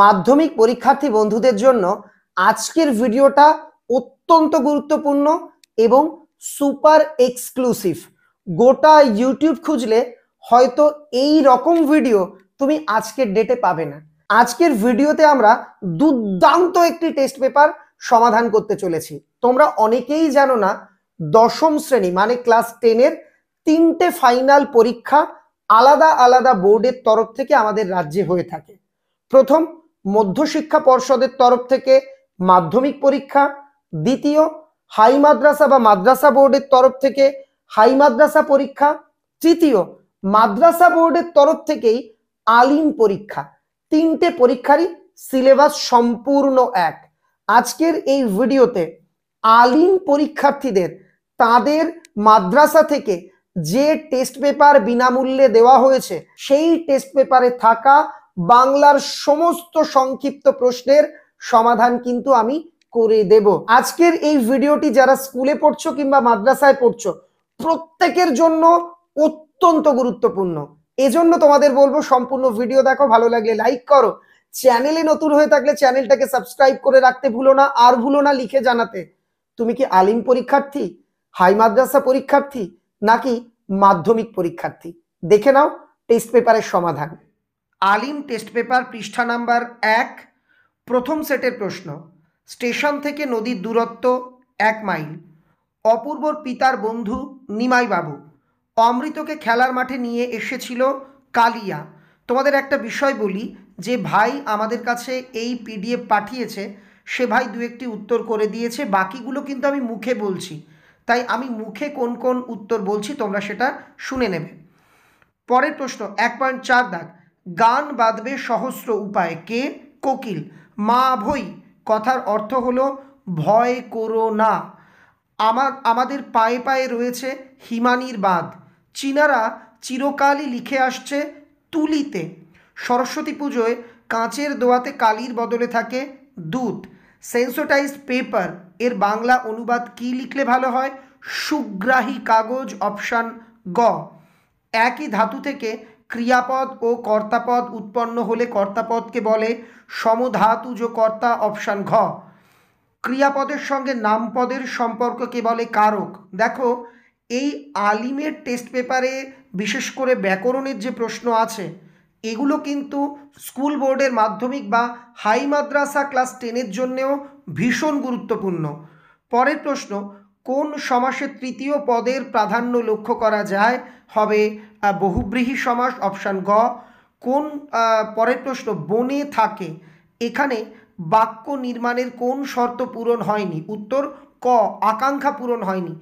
মাধ্যমিক পরীক্ষার্থী বন্ধুদের জন্য আজকের ভিডিওটা অত্যন্ত গুরুত্বপূর্ণ এবং সুপার এক্সক্লুসিভ গোটা ইউটিউব খুঁজলে হয়তো এই রকম ভিডিও তুমি আজকের ডেটে পাবে না আজকের ভিডিওতে আমরা দুর্দান্ত একটি টেস্ট পেপার সমাধান করতে চলেছি তোমরা অনেকেই জানো না দশম শ্রেণী মানে ক্লাস টেনের তিনটে ফাইনাল পরীক্ষা আলাদা আলাদা বোর্ডের তরফ থেকে আমাদের রাজ্যে হয়ে থাকে প্রথম মধ্যশিক্ষা পর্ষদের তরফ থেকে মাধ্যমিক পরীক্ষা দ্বিতীয় হাই মাদ্রাসা বা মাদ্রাসা বোর্ডের তরফ থেকে হাই মাদ্রাসা পরীক্ষা তৃতীয় মাদ্রাসা বোর্ডের তরফ থেকেই আলিম পরীক্ষা তিনটে পরীক্ষারই সিলেবাস সম্পূর্ণ এক আজকের এই ভিডিওতে আলিম পরীক্ষার্থীদের তাদের মাদ্রাসা থেকে যে টেস্ট পেপার বিনামূল্যে দেওয়া হয়েছে সেই টেস্ট পেপারে থাকা বাংলার সমস্ত সংক্ষিপ্ত প্রশ্নের সমাধান কিন্তু আমি করে দেব আজকের এই ভিডিওটি যারা স্কুলে পড়ছো কিংবা মাদ্রাসায় পড়ছো প্রত্যেকের জন্য অত্যন্ত গুরুত্বপূর্ণ এজন্য তোমাদের বলবো সম্পূর্ণ ভিডিও দেখো ভালো লাগলে লাইক করো চ্যানেলে নতুন হয়ে থাকলে চ্যানেলটাকে সাবস্ক্রাইব করে রাখতে ভুলো না আর ভুলো না লিখে জানাতে তুমি কি আলিম পরীক্ষার্থী হাই মাদ্রাসা পরীক্ষার্থী নাকি মাধ্যমিক পরীক্ষার্থী দেখে নাও টেস্ট পেপারের সমাধান আলিম টেস্ট পেপার পৃষ্ঠা নাম্বার এক প্রথম সেটের প্রশ্ন স্টেশন থেকে নদীর দূরত্ব এক মাইল অপূর্বর পিতার বন্ধু নিমাইবাবু অমৃতকে খেলার মাঠে নিয়ে এসেছিল কালিয়া তোমাদের একটা বিষয় বলি যে ভাই আমাদের কাছে এই পিডিএফ পাঠিয়েছে সে ভাই দু একটি উত্তর করে দিয়েছে বাকিগুলো কিন্তু আমি মুখে বলছি তাই আমি মুখে কোন কোন উত্তর বলছি তোমরা সেটা শুনে নেবে পরের প্রশ্ন এক পয়েন্ট চার দাগ গান বাঁধবে সহস্র উপায় কে কোকিল মা ভই কথার অর্থ হলো ভয় করো না আমার আমাদের পায়ে পায়ে রয়েছে হিমানির বাঁধ চীনারা চিরকালই লিখে আসছে তুলিতে সরস্বতী পুজোয় কাঁচের দোয়াতে কালির বদলে থাকে দুধ সেন্সোটাইজ পেপার এর বাংলা অনুবাদ কি লিখলে ভালো হয় সুগ্রাহী কাগজ অপশান গ একই ধাতু থেকে ক্রিয়াপদ ও কর্তাপদ উৎপন্ন হলে কর্তাপদকে বলে সমধাতুজ কর্তা অপশান ঘ ক্রিয়াপদের সঙ্গে নামপদের সম্পর্ককে বলে কারক দেখো এই আলিমের টেস্ট পেপারে বিশেষ করে ব্যাকরণের যে প্রশ্ন আছে এগুলো কিন্তু স্কুল বোর্ডের মাধ্যমিক বা হাই মাদ্রাসা ক্লাস টেনের জন্যেও ভীষণ গুরুত্বপূর্ণ পরের প্রশ্ন কোন সমাসে তৃতীয় পদের প্রাধান্য লক্ষ্য করা যায় হবে বহুব্রীহী সমাস অপশান গ কোন পরের প্রশ্ন বনে থাকে এখানে বাক্য নির্মাণের কোন শর্ত পূরণ হয়নি উত্তর ক আকাঙ্ক্ষা পূরণ হয়নি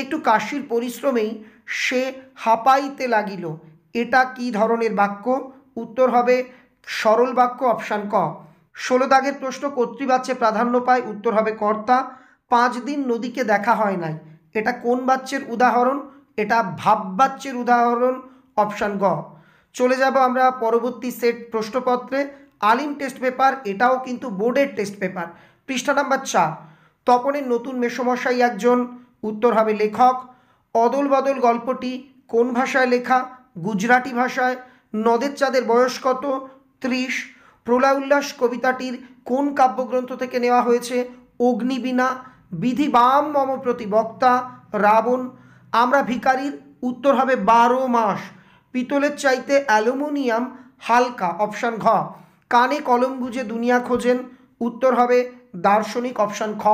একটু কাশির পরিশ্রমেই সে হাঁপাইতে লাগিল এটা কি ধরনের বাক্য উত্তর হবে সরল বাক্য অপশান ক ষোলো দাগের প্রশ্ন কর্তৃবাচ্যে প্রাধান্য পায় উত্তর হবে কর্তা পাঁচ দিন নদীকে দেখা হয় নাই এটা কোন বাচ্চের উদাহরণ এটা ভাব বাচ্চের উদাহরণ অপশান গ চলে যাব আমরা পরবর্তী সেট প্রশ্নপত্রে আলিম টেস্ট পেপার এটাও কিন্তু বোর্ডের টেস্ট পেপার পৃষ্ঠা নাম্বার চার তপনের নতুন মেসমশাই একজন উত্তর হবে লেখক অদল বদল গল্পটি কোন ভাষায় লেখা গুজরাটি ভাষায় নদের চাঁদের বয়স কত ত্রিশ প্রলা উল্লাস কবিতাটির কোন কাব্যগ্রন্থ থেকে নেওয়া হয়েছে অগ্নিবীণা বিধি বাম মম প্রতিবক্তা রাবণ আমরা ভিকারির উত্তর হবে বারো মাস পিতলের চাইতে অ্যালুমিনিয়াম হালকা অপশান ঘ কানে কলম বুঝে দুনিয়া খোঁজেন উত্তর হবে দার্শনিক অপশান খ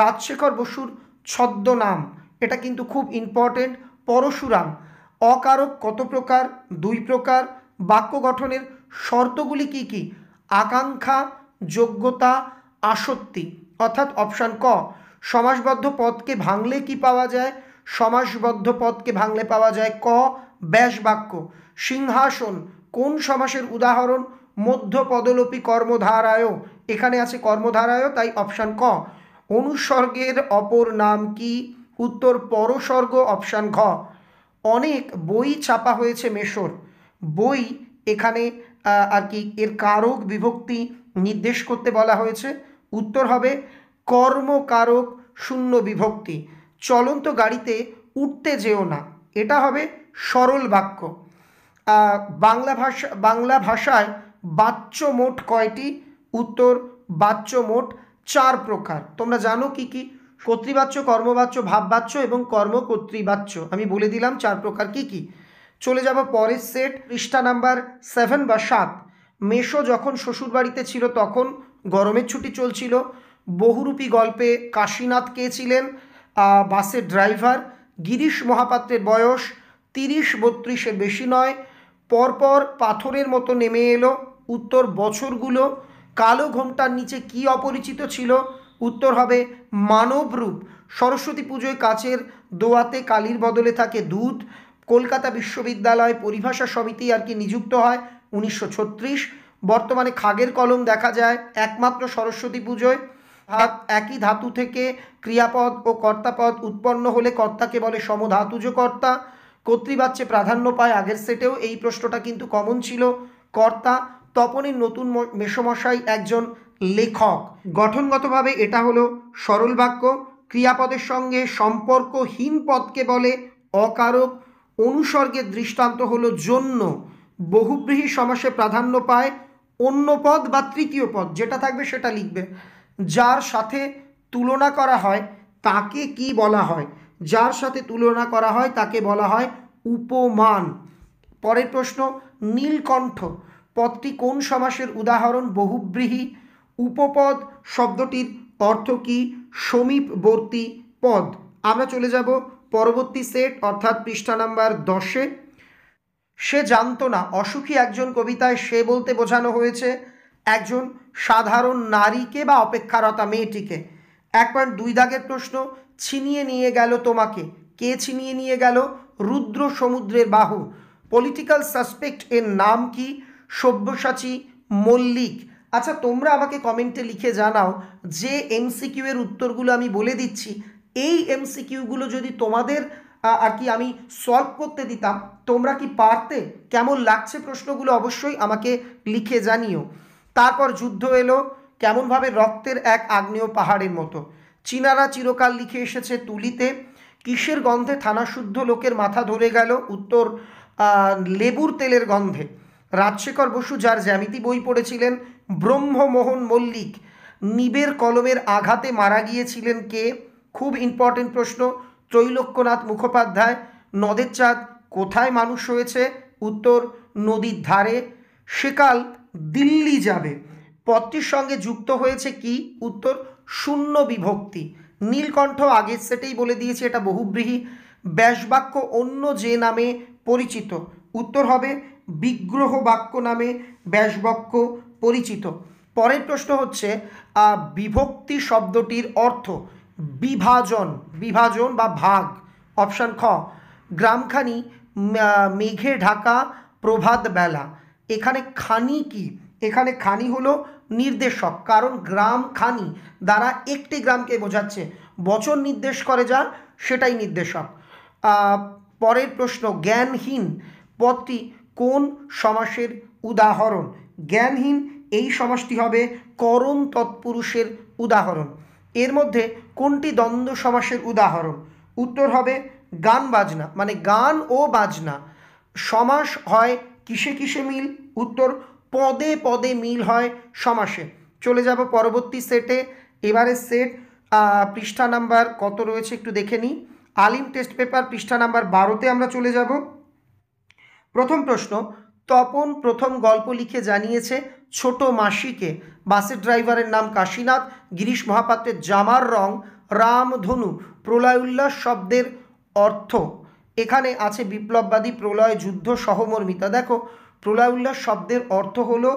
রাজশেখর বসুর ছদ্মনাম এটা কিন্তু খুব ইম্পর্টেন্ট পরশুরাম অকারক কত প্রকার দুই প্রকার বাক্য গঠনের শর্তগুলি কি কি আকাঙ্ক্ষা যোগ্যতা আসক্তি অর্থাৎ অপশান ক সমাসবদ্ধ পদকে ভাঙলে কি পাওয়া যায় সমাসবদ্ধ পদকে ভাঙলে পাওয়া যায় ক ব্যাস বাক্য সিংহাসন কোন সমাসের উদাহরণ মধ্য পদলোপী কর্মধারায় এখানে আছে কর্মধারায় তাই অপশান ক অনুসর্গের অপর নাম কি উত্তর পরসর্গ অপশান ঘ অনেক বই ছাপা হয়েছে মেশর বই এখানে আর কি এর কারক বিভক্তি নির্দেশ করতে বলা হয়েছে উত্তর হবে কর্মকারক শূন্য বিভক্তি চলন্ত গাড়িতে উঠতে যেও না এটা হবে সরল বাক্য বাংলা ভাষা বাংলা ভাষায় বাচ্য মোট কয়টি উত্তর বাচ্য মোট চার প্রকার তোমরা জানো কি কি কর্তৃবাচ্য কর্মবাচ্য ভাববাচ্য এবং কর্মকর্তৃবাচ্য আমি বলে দিলাম চার প্রকার কি কি চলে যাব পরের সেট পৃষ্ঠা নাম্বার সেভেন বা সাত মেষো যখন শ্বশুরবাড়িতে ছিল তখন গরমের ছুটি চলছিল বহুরূপী গল্পে কাশীনাথ কে ছিলেন বাসের ড্রাইভার গিরিশ মহাপাত্রের বয়স তিরিশ বত্রিশের বেশি নয় পরপর পাথরের মতো নেমে এলো উত্তর বছরগুলো কালো ঘোমটার নিচে কি অপরিচিত ছিল উত্তর হবে মানবরূপ সরস্বতী পুজোয় কাচের দোয়াতে কালির বদলে থাকে দুধ কলকাতা বিশ্ববিদ্যালয় পরিভাষা সমিতি আর কি নিযুক্ত হয় উনিশশো বর্তমানে খাগের কলম দেখা যায় একমাত্র সরস্বতী পুজোয় একই ধাতু থেকে ক্রিয়াপদ ও কর্তাপদ উৎপন্ন হলে কর্তাকে বলে সমধাতুজ কর্তা কর্তৃবাচ্যে প্রাধান্য পায় আগের সেটেও এই প্রশ্নটা কিন্তু কমন ছিল কর্তা তপনের নতুন মেষমশাই একজন লেখক গঠনগতভাবে এটা হলো সরল বাক্য ক্রিয়াপদের সঙ্গে সম্পর্কহীন পদকে বলে অকারক অনুসর্গের দৃষ্টান্ত হলো জন্য বহুব্রীহী সমাসে প্রাধান্য পায় অন্য পদ বা তৃতীয় পদ যেটা থাকবে সেটা লিখবে যার সাথে তুলনা করা হয় তাকে কি বলা হয় যার সাথে তুলনা করা হয় তাকে বলা হয় উপমান পরের প্রশ্ন নীলকণ্ঠ পদটি কোন সমাসের উদাহরণ বহুব্রীহী উপপদ শব্দটির অর্থ কি সমীপবর্তী পদ আমরা চলে যাব পরবর্তী সেট অর্থাৎ পৃষ্ঠা নাম্বার দশে সে জানতো না অসুখী একজন কবিতায় সে বলতে বোঝানো হয়েছে একজন সাধারণ নারীকে বা অপেক্ষারতা মেয়েটিকে এক পয়েন্ট দুই দাগের প্রশ্ন ছিনিয়ে নিয়ে গেল তোমাকে কে ছিনিয়ে নিয়ে গেল রুদ্র সমুদ্রের বাহু পলিটিক্যাল সাসপেক্ট এর নাম কি সব্যসাচী মল্লিক আচ্ছা তোমরা আমাকে কমেন্টে লিখে জানাও যে এমসিকিউ এর উত্তরগুলো আমি বলে দিচ্ছি এই এমসিকিউগুলো যদি তোমাদের আর কি আমি সলভ করতে দিতাম তোমরা কি পারতে কেমন লাগছে প্রশ্নগুলো অবশ্যই আমাকে লিখে জানিও তারপর যুদ্ধ এলো কেমনভাবে রক্তের এক আগ্নেয় পাহাড়ের মতো চীনারা চিরকাল লিখে এসেছে তুলিতে কিসের গন্ধে থানাশুদ্ধ লোকের মাথা ধরে গেল উত্তর লেবুর তেলের গন্ধে রাজশেখর বসু যার জ্যামিতি বই পড়েছিলেন ব্রহ্মমোহন মল্লিক নিবের কলমের আঘাতে মারা গিয়েছিলেন কে খুব ইম্পর্টেন্ট প্রশ্ন ত্রৈলোক্যনাথ মুখোপাধ্যায় নদের চাঁদ কোথায় মানুষ হয়েছে উত্তর নদীর ধারে সেকাল দিল্লি যাবে পদটির সঙ্গে যুক্ত হয়েছে কি উত্তর শূন্য বিভক্তি নীলকণ্ঠ আগের সেটেই বলে দিয়েছে এটা বহুব্রীহী ব্যাসবাক্য অন্য যে নামে পরিচিত উত্তর হবে বিগ্রহ বাক্য নামে ব্যাসবাক্য পরিচিত পরের প্রশ্ন হচ্ছে বিভক্তি শব্দটির অর্থ বিভাজন বিভাজন বা ভাগ অপশান খ গ্রামখানি মেঘে ঢাকা প্রভাত বেলা এখানে খানি কি এখানে খানি হলো নির্দেশক কারণ গ্রাম খানি দ্বারা একটি গ্রামকে বোঝাচ্ছে বচন নির্দেশ করে যা সেটাই নির্দেশক পরের প্রশ্ন জ্ঞানহীন পদটি কোন সমাসের উদাহরণ জ্ঞানহীন এই সমাসটি হবে করম তৎপুরুষের উদাহরণ এর মধ্যে কোনটি দ্বন্দ্ব সমাসের উদাহরণ উত্তর হবে গান বাজনা মানে গান ও বাজনা সমাস হয় কিসে কিসে মিল উত্তর পদে পদে মিল হয় সমাসে চলে যাব পরবর্তী সেটে এবারে সেট পৃষ্ঠা নাম্বার কত রয়েছে একটু দেখে নিই আলিম টেস্ট পেপার পৃষ্ঠা নাম্বার বারোতে আমরা চলে যাব প্রথম প্রশ্ন তপন প্রথম গল্প লিখে জানিয়েছে ছোট মাসিকে বাসের ড্রাইভারের নাম কাশীনাথ গিরিশ মহাপাত্রের জামার রং রামধনু প্রলয় উল্লাস শব্দের অর্থ এখানে আছে বিপ্লববাদী প্রলয় যুদ্ধ সহমর্মিতা দেখো প্রলয় উল্লাস শব্দের অর্থ হলো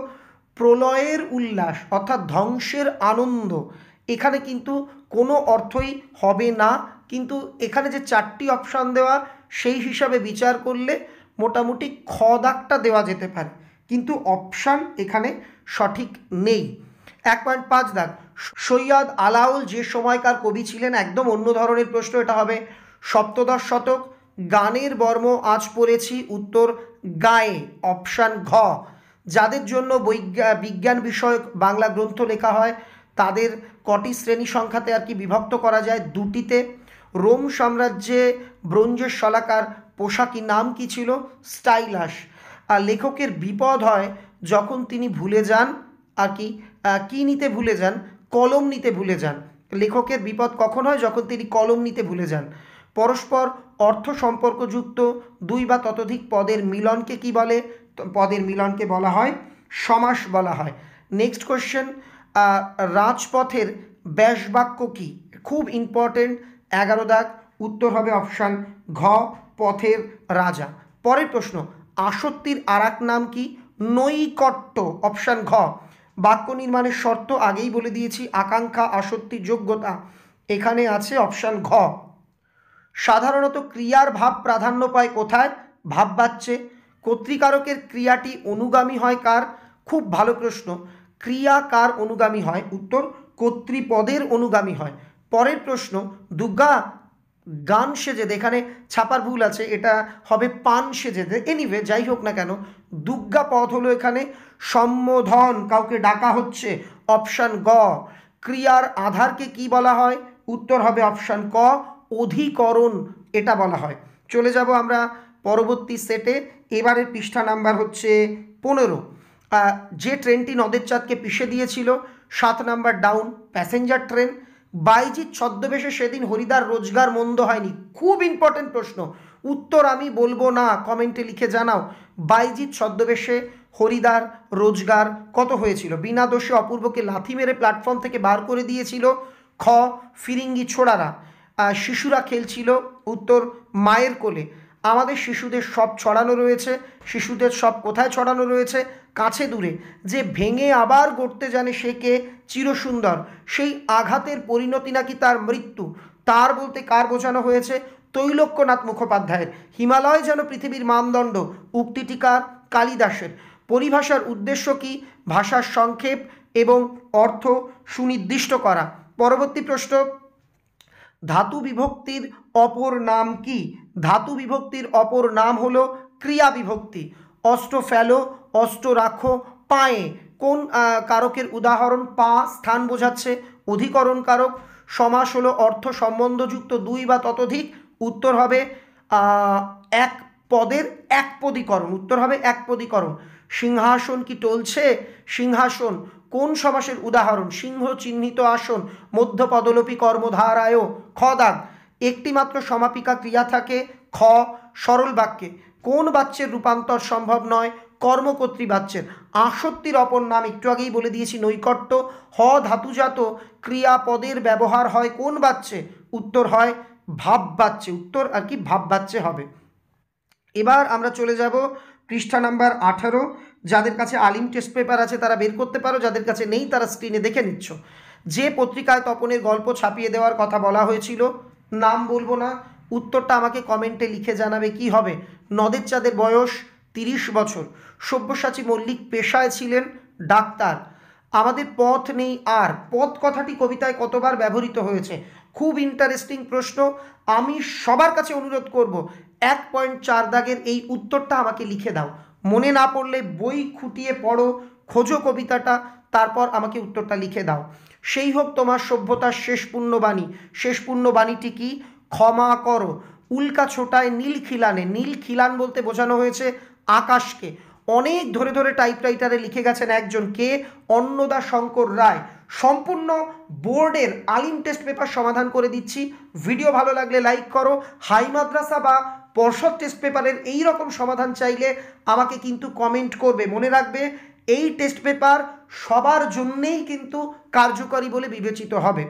প্রলয়ের উল্লাস অর্থাৎ ধ্বংসের আনন্দ এখানে কিন্তু কোনো অর্থই হবে না কিন্তু এখানে যে চারটি অপশান দেওয়া সেই হিসাবে বিচার করলে মোটামুটি খ দাগটা দেওয়া যেতে পারে কিন্তু অপশান এখানে সঠিক নেই এক পয়েন্ট পাঁচ দাগ সৈয়দ আলাউল যে সময়কার কবি ছিলেন একদম অন্য ধরনের প্রশ্ন এটা হবে সপ্তদশ শতক গানের বর্ম আজ পড়েছি উত্তর গায়ে অপশান ঘ যাদের জন্য বিজ্ঞান বিষয়ক বাংলা গ্রন্থ লেখা হয় তাদের কটি শ্রেণী সংখ্যাতে আর কি বিভক্ত করা যায় দুটিতে রোম সাম্রাজ্যে ব্রঞ্জের শলাকার পোশাকি নাম কি ছিল স্টাইলাস আর লেখকের বিপদ হয় যখন তিনি ভুলে যান আর কি কী নিতে ভুলে যান কলম নিতে ভুলে যান লেখকের বিপদ কখন হয় যখন তিনি কলম নিতে ভুলে যান পরস্পর অর্থ সম্পর্কযুক্ত দুই বা ততোধিক পদের মিলনকে কি বলে পদের মিলনকে বলা হয় সমাস বলা হয় নেক্সট কোশ্চেন রাজপথের ব্যাসবাক্য কি খুব ইম্পর্টেন্ট এগারো দাগ উত্তর হবে অপশান ঘ পথের রাজা পরের প্রশ্ন আসত্তির আর নাম কি নৈকট্য অপশান ঘ বাক্য নির্মাণের শর্ত আগেই বলে দিয়েছি আকাঙ্ক্ষা আসত্তি যোগ্যতা এখানে আছে অপশান ঘ সাধারণত ক্রিয়ার ভাব প্রাধান্য পায় কোথায় ভাব বাচ্চে কর্তৃকারকের ক্রিয়াটি অনুগামী হয় কার খুব ভালো প্রশ্ন ক্রিয়া কার অনুগামী হয় উত্তর কর্তৃপদের অনুগামী হয় পরের প্রশ্ন দুর্গা গান সেজেদ এখানে ছাপার ভুল আছে এটা হবে পান সেজেদ এনিভে যাই হোক না কেন দুগ্গা পথ হলো এখানে সম্বোধন কাউকে ডাকা হচ্ছে অপশান গ ক্রিয়ার আধারকে কি বলা হয় উত্তর হবে অপশান ক অধিকরণ এটা বলা হয় চলে যাব আমরা পরবর্তী সেটে এবারের পৃষ্ঠা নাম্বার হচ্ছে পনেরো যে ট্রেনটি নদের চাঁদকে পিষে দিয়েছিল সাত নাম্বার ডাউন প্যাসেঞ্জার ট্রেন বাইজিৎ ছদ্মবেশে সেদিন হরিদার রোজগার মন্দ হয়নি খুব ইম্পর্টেন্ট প্রশ্ন উত্তর আমি বলবো না কমেন্টে লিখে জানাও বাইজিৎ ছদ্মবেশে হরিদার রোজগার কত হয়েছিল বিনা দোষে অপূর্বকে লাথি মেরে প্ল্যাটফর্ম থেকে বার করে দিয়েছিল খ ফিরিঙ্গি ছোড়ারা শিশুরা খেলছিল উত্তর মায়ের কোলে আমাদের শিশুদের সব ছড়ানো রয়েছে শিশুদের সব কোথায় ছড়ানো রয়েছে কাছে দূরে যে ভেঙে আবার গড়তে জানে সে কে চিরসুন্দর সেই আঘাতের পরিণতি নাকি তার মৃত্যু তার বলতে কার বোঝানো হয়েছে তৈলক্যনাথ মুখোপাধ্যায়ের হিমালয় যেন পৃথিবীর মানদণ্ড উক্তিটিকার কালিদাসের পরিভাষার উদ্দেশ্য কি ভাষার সংক্ষেপ এবং অর্থ সুনির্দিষ্ট করা পরবর্তী প্রশ্ন ধাতু বিভক্তির অপর নাম কি ধাতু বিভক্তির অপর নাম হল ক্রিয়া বিভক্তি অষ্ট ফেলো অষ্ট রাখো পায়ে কোন কারকের উদাহরণ পা স্থান বোঝাচ্ছে অধিকরণ কারক সমাস হলো অর্থ সম্বন্ধযুক্ত দুই বা ততোধিক উত্তর হবে এক পদের একপদীকরণ উত্তর হবে একপদীকরণ সিংহাসন কি টলছে সিংহাসন কোন সমাসের উদাহরণ সিংহ চিহ্নিত আসন মধ্য কর্মধার কর্মধারায় খ দাগ একটিমাত্র সমাপিকা ক্রিয়া থাকে খ সরল বাক্যে কোন বাচ্যের রূপান্তর সম্ভব নয় কর্মকর্ত্রী বাচ্চের আসত্তির অপর নাম একটু আগেই বলে দিয়েছি নৈকট্য হ ধাতুজাত ক্রিয়াপদের ব্যবহার হয় কোন বাচ্চে উত্তর হয় ভাব বাচ্চে উত্তর আর কি ভাব বাচ্চে হবে এবার আমরা চলে যাব পৃষ্ঠা নাম্বার আঠারো যাদের কাছে আলিম টেস্ট পেপার আছে তারা বের করতে পারো যাদের কাছে নেই তারা স্ক্রিনে দেখে নিচ্ছ যে পত্রিকায় তপনের গল্প ছাপিয়ে দেওয়ার কথা বলা হয়েছিল নাম বলবো না উত্তরটা আমাকে কমেন্টে লিখে জানাবে কি হবে নদের চাঁদের বয়স তিরিশ বছর সব্যসাচী মল্লিক পেশায় ছিলেন ডাক্তার আমাদের পথ নেই আর পথ কথাটি কবিতায় কতবার ব্যবহৃত হয়েছে খুব ইন্টারেস্টিং প্রশ্ন আমি সবার কাছে অনুরোধ করব এক পয়েন্ট চার দাগের এই উত্তরটা আমাকে লিখে দাও মনে না পড়লে বই খুঁটিয়ে পড়ো খোঁজো কবিতাটা তারপর আমাকে উত্তরটা লিখে দাও সেই হোক তোমার সভ্যতার শেষ পুণ্যবাণী শেষ পুণ্যবাণীটি কি ক্ষমা করো উল্কা ছোটায় নীল খিলানে নীল খিলান বলতে বোঝানো হয়েছে আকাশকে অনেক ধরে ধরে টাইপরাইটারে লিখে গেছেন একজন কে অন্নদা শঙ্কর রায় সম্পূর্ণ বোর্ডের আলিম টেস্ট পেপার সমাধান করে দিচ্ছি ভিডিও ভালো লাগলে লাইক করো হাই মাদ্রাসা বা পর্ষদ টেস্ট পেপারের এই রকম সমাধান চাইলে আমাকে কিন্তু কমেন্ট করবে মনে রাখবে এই টেস্ট পেপার সবার জন্যেই কিন্তু কার্যকরী বলে বিবেচিত হবে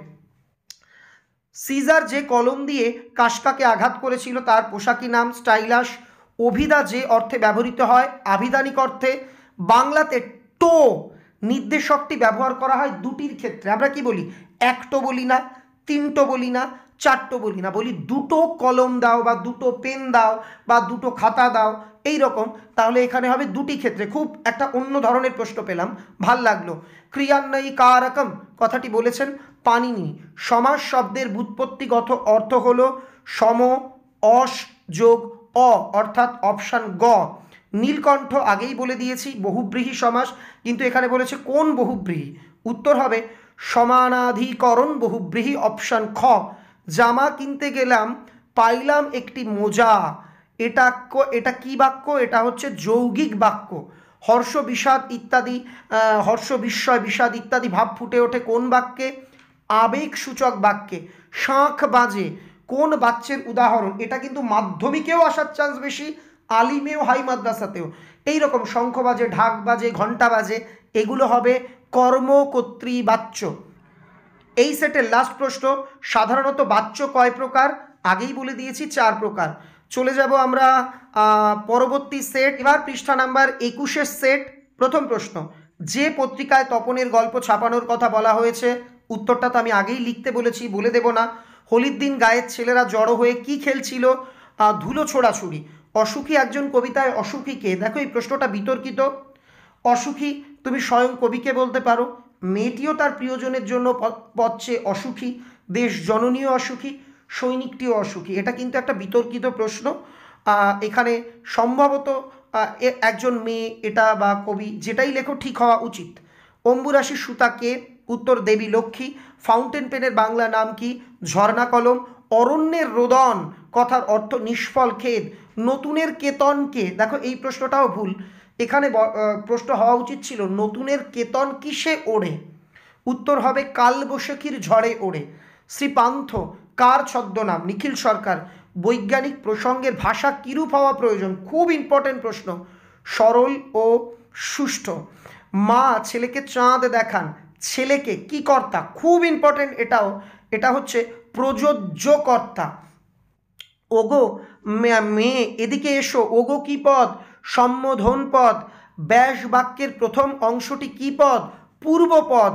সিজার যে কলম দিয়ে কাশকাকে আঘাত করেছিল তার পোশাকি নাম স্টাইলাস অভিদা যে অর্থে ব্যবহৃত হয় আভিধানিক অর্থে বাংলাতে টো নির্দেশকটি ব্যবহার করা হয় দুটির ক্ষেত্রে আমরা কি বলি একটো বলি না তিনটো বলি না চারটো বলি না বলি দুটো কলম দাও বা দুটো পেন দাও বা দুটো খাতা দাও এই রকম তাহলে এখানে হবে দুটি ক্ষেত্রে খুব একটা অন্য ধরনের প্রশ্ন পেলাম ভাল লাগলো ক্রিয়ান্নয়ী কারকম কথাটি বলেছেন পানিনি সমাজ শব্দের বুৎপত্তিগত অর্থ হল সম অস যোগ অ অর্থাৎ অপশান গ নীলকণ্ঠ আগেই বলে দিয়েছি বহুব্রীহী সমাস কিন্তু এখানে বলেছে কোন বহুব্রীহী উত্তর হবে সমানাধিকরণ বহুব্রীহী অপশান খ জামা কিনতে গেলাম পাইলাম একটি মোজা এটা এটা কি বাক্য এটা হচ্ছে যৌগিক বাক্য হর্ষ বিষাদ ইত্যাদি হর্ষ বিস্ময় বিষাদ ইত্যাদি ভাব ফুটে ওঠে কোন বাক্যে আবেগ সূচক বাক্যে শাঁখ বাজে কোন বাচ্চের উদাহরণ এটা কিন্তু মাধ্যমিকেও আসার চান্স বেশি আলিমেও হাই মাদ্রাসাতেও এই রকম শঙ্খ বাজে ঢাক বাজে ঘণ্টা বাজে এগুলো হবে কর্মকর্তৃবাচ্য এই সেটের লাস্ট প্রশ্ন সাধারণত বাচ্য কয় প্রকার আগেই বলে দিয়েছি চার প্রকার চলে যাব আমরা পরবর্তী সেট এবার পৃষ্ঠা নাম্বার একুশের সেট প্রথম প্রশ্ন যে পত্রিকায় তপনের গল্প ছাপানোর কথা বলা হয়েছে উত্তরটা তো আমি আগেই লিখতে বলেছি বলে দেব না হোলির দিন গায়ের ছেলেরা জড়ো হয়ে কি খেলছিল ধুলো ছোড়াছুড়ি অসুখী একজন কবিতায় অসুখীকে দেখো এই প্রশ্নটা বিতর্কিত অসুখী তুমি স্বয়ং কবিকে বলতে পারো মেয়েটিও তার প্রিয়জনের জন্য পথছে অসুখী দেশ জননীয় অসুখী সৈনিকটিও অসুখী এটা কিন্তু একটা বিতর্কিত প্রশ্ন এখানে সম্ভবত একজন মেয়ে এটা বা কবি যেটাই লেখো ঠিক হওয়া উচিত অম্বুরাশি সুতাকে উত্তর দেবী লক্ষ্মী ফাউন্টেন পেনের বাংলা নাম কি ঝর্ণা কলম অরণ্যের রোদন কথার অর্থ নিষ্ফল খেদ নতুনের কেতনকে দেখো এই প্রশ্নটাও ভুল এখানে প্রশ্ন হওয়া উচিত ছিল নতুনের কেতন কিসে ওড়ে উত্তর হবে কালবৈশাখীর ঝড়ে ওড়ে শ্রীপান্থ কার ছদ্মনাম নিখিল সরকার বৈজ্ঞানিক প্রসঙ্গের ভাষা কীরূপ হওয়া প্রয়োজন খুব ইম্পর্টেন্ট প্রশ্ন সরল ও সুষ্ঠু মা ছেলেকে চাঁদ দেখান ছেলেকে কি কর্তা খুব ইম্পর্টেন্ট এটাও এটা হচ্ছে প্রযোজ্য কর্তা ওগো মেয়ে এদিকে এসো ওগো কি পদ সম্বোধন পদ ব্যাস বাক্যের প্রথম অংশটি কী পদ পূর্বপদ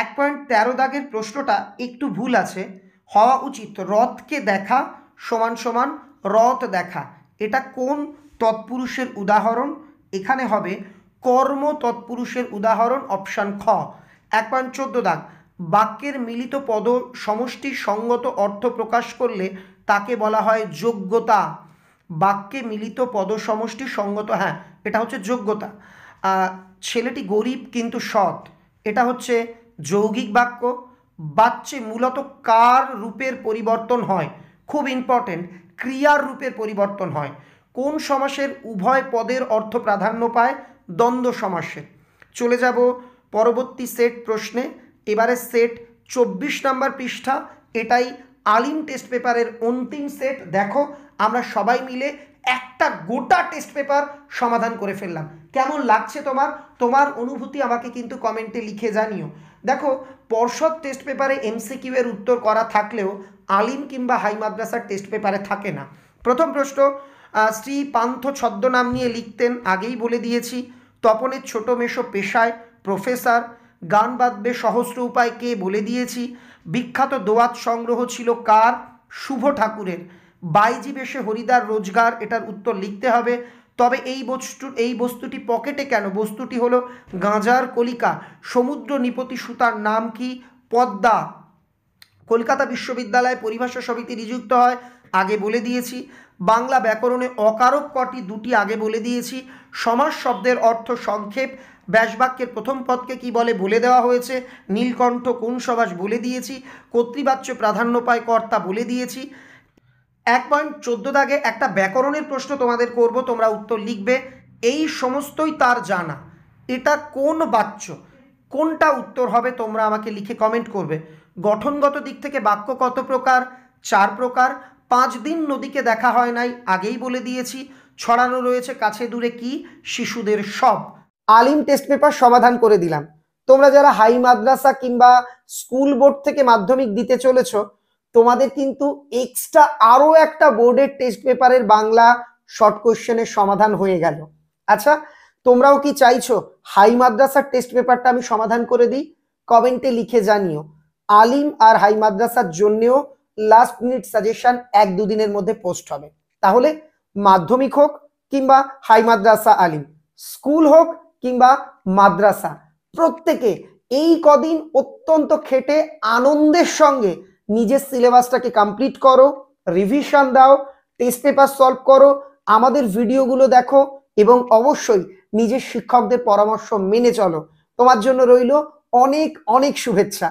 এক পয়েন্ট তেরো দাগের প্রশ্নটা একটু ভুল আছে হওয়া উচিত রথকে দেখা সমান সমান রথ দেখা এটা কোন তৎপুরুষের উদাহরণ এখানে হবে কর্ম তৎপুরুষের উদাহরণ অপশান খ এক পয়েন্ট চোদ্দ দাগ বাক্যের মিলিত পদ সমষ্টির সঙ্গত অর্থ প্রকাশ করলে তাকে বলা হয় যোগ্যতা বাক্যে মিলিত পদসমষ্টি সঙ্গত হ্যাঁ এটা হচ্ছে যোগ্যতা ছেলেটি গরিব কিন্তু সৎ এটা হচ্ছে যৌগিক বাক্য বাচ্চে মূলত কার রূপের পরিবর্তন হয় খুব ইম্পর্টেন্ট ক্রিয়ার রূপের পরিবর্তন হয় কোন সমাসের উভয় পদের অর্থ প্রাধান্য পায় দ্বন্দ্ব সমাসে চলে যাব পরবর্তী সেট প্রশ্নে এবারে সেট চব্বিশ নম্বর পৃষ্ঠা এটাই আলিম টেস্ট পেপারের অন্তিম সেট দেখো আমরা সবাই মিলে একটা গোটা টেস্ট পেপার সমাধান করে ফেললাম কেমন লাগছে তোমার তোমার অনুভূতি আমাকে কিন্তু কমেন্টে লিখে জানিও দেখো পর্ষদ টেস্ট পেপারে এমসিকিউ এর উত্তর করা থাকলেও আলিম কিংবা হাই মাদ্রাসার টেস্ট পেপারে থাকে না প্রথম প্রশ্ন শ্রী পান্থ ছদ্মনাম নিয়ে লিখতেন আগেই বলে দিয়েছি তপনের ছোট মেশো পেশায় প্রফেসর গান বাঁধবে সহস্র উপায় কে বলে দিয়েছি বিখ্যাত দোয়াত সংগ্রহ ছিল কার শুভ ঠাকুরের বাইজি বেশে হরিদার রোজগার এটার উত্তর লিখতে হবে তবে এই বস্তু এই বস্তুটি পকেটে কেন বস্তুটি হলো গাঁজার কলিকা সমুদ্র নিপতি সুতার নাম কি পদ্মা কলকাতা বিশ্ববিদ্যালয় পরিভাষা সমিতি নিযুক্ত হয় আগে বলে দিয়েছি বাংলা ব্যাকরণে অকারক কটি দুটি আগে বলে দিয়েছি সমাজ শব্দের অর্থ সংক্ষেপ ব্যাসবাক্যের প্রথম পদকে কি বলে বলে দেওয়া হয়েছে নীলকণ্ঠ কোন সবাস বলে দিয়েছি কর্তৃবাচ্য প্রাধান্য পায় কর্তা বলে দিয়েছি এক পয়েন্ট চোদ্দ দাগে একটা ব্যাকরণের প্রশ্ন তোমাদের করব তোমরা উত্তর লিখবে এই সমস্তই তার জানা এটা কোন বাচ্য কোনটা উত্তর হবে তোমরা আমাকে লিখে কমেন্ট করবে গঠনগত দিক থেকে বাক্য কত প্রকার চার প্রকার পাঁচ দিন নদীকে দেখা হয় নাই আগেই বলে দিয়েছি ছড়ানো রয়েছে কাছে দূরে কি শিশুদের সব আলিম টেস্ট পেপার সমাধান করে দিলাম তোমরা যারা হাই মাদ্রাসা কিংবা স্কুল বোর্ড থেকে মাধ্যমিক দিতে চলেছ তোমাদের কিন্তু এক্সট্রা আরও একটা বোর্ডের টেস্ট পেপারের বাংলা শর্ট কোয়েশ্চেনের সমাধান হয়ে গেল আচ্ছা তোমরাও কি চাইছো হাই মাদ্রাসার টেস্ট পেপারটা আমি সমাধান করে দিই কমেন্টে লিখে জানিও আলিম আর হাই মাদ্রাসার জন্যেও লাস্ট মিনিট সাজেশন এক দুদিনের মধ্যে পোস্ট হবে তাহলে মাধ্যমিক হোক কিংবা হাই মাদ্রাসা আলিম স্কুল হোক কিংবা মাদ্রাসা প্রত্যেকে এই কদিন অত্যন্ত খেটে আনন্দের সঙ্গে নিজের সিলেবাসটাকে কমপ্লিট করো রিভিশন দাও টেস্ট পেপার সলভ করো আমাদের ভিডিওগুলো দেখো এবং অবশ্যই নিজের শিক্ষকদের পরামর্শ মেনে চলো তোমার জন্য রইল অনেক অনেক শুভেচ্ছা